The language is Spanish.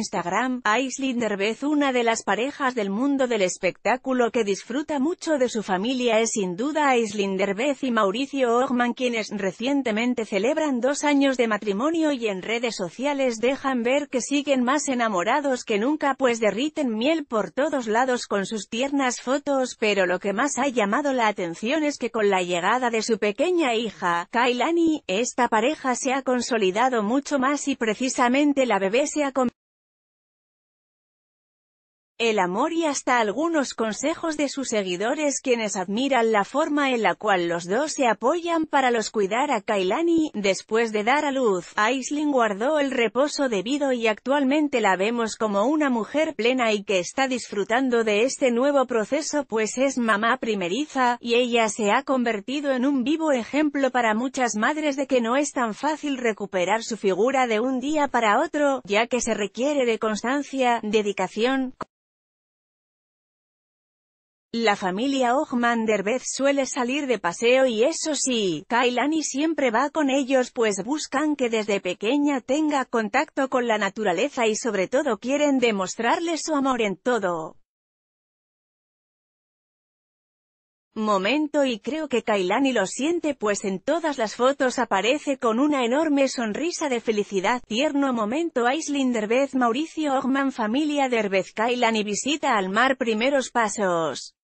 Instagram, Aislinder Derbez una de las parejas del mundo del espectáculo que disfruta mucho de su familia es sin duda Aislinder Derbez y Mauricio Ogman quienes recientemente celebran dos años de matrimonio y en redes sociales dejan ver que siguen más enamorados que nunca pues derriten miel por todos lados con sus tiernas fotos pero lo que más ha llamado la atención es que con la llegada de su pequeña hija, Kailani, esta pareja se ha consolidado mucho más y precisamente la bebé se ha convertido el amor y hasta algunos consejos de sus seguidores quienes admiran la forma en la cual los dos se apoyan para los cuidar a Kailani. Después de dar a luz, Aisling guardó el reposo debido y actualmente la vemos como una mujer plena y que está disfrutando de este nuevo proceso pues es mamá primeriza, y ella se ha convertido en un vivo ejemplo para muchas madres de que no es tan fácil recuperar su figura de un día para otro, ya que se requiere de constancia, dedicación, la familia Derbez suele salir de paseo y eso sí, Kailani siempre va con ellos pues buscan que desde pequeña tenga contacto con la naturaleza y sobre todo quieren demostrarle su amor en todo. momento y creo que Kailani lo siente pues en todas las fotos aparece con una enorme sonrisa de felicidad. Tierno momento Aisling Derbez Mauricio Ogman Familia Derbez Kailani visita al mar primeros pasos.